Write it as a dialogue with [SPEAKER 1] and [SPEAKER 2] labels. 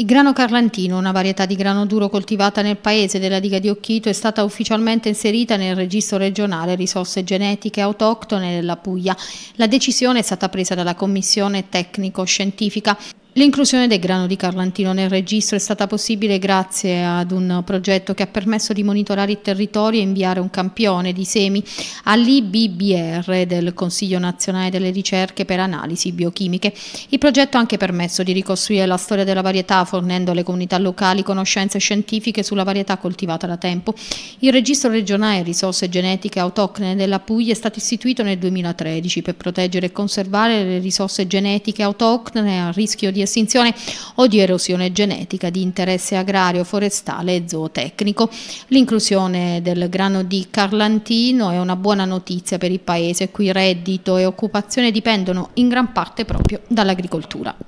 [SPEAKER 1] Il grano carlantino, una varietà di grano duro coltivata nel paese della diga di Occhito, è stata ufficialmente inserita nel registro regionale risorse genetiche autoctone della Puglia. La decisione è stata presa dalla Commissione tecnico-scientifica L'inclusione del grano di Carlantino nel registro è stata possibile grazie ad un progetto che ha permesso di monitorare il territorio e inviare un campione di semi all'IBBR del Consiglio Nazionale delle Ricerche per Analisi Biochimiche. Il progetto ha anche permesso di ricostruire la storia della varietà fornendo alle comunità locali conoscenze scientifiche sulla varietà coltivata da tempo. Il registro regionale risorse genetiche autoctone della Puglia è stato istituito nel 2013 per proteggere e conservare le risorse genetiche autoctone a rischio di estinzione o di erosione genetica di interesse agrario, forestale e zootecnico. L'inclusione del grano di Carlantino è una buona notizia per il Paese, cui reddito e occupazione dipendono in gran parte proprio dall'agricoltura.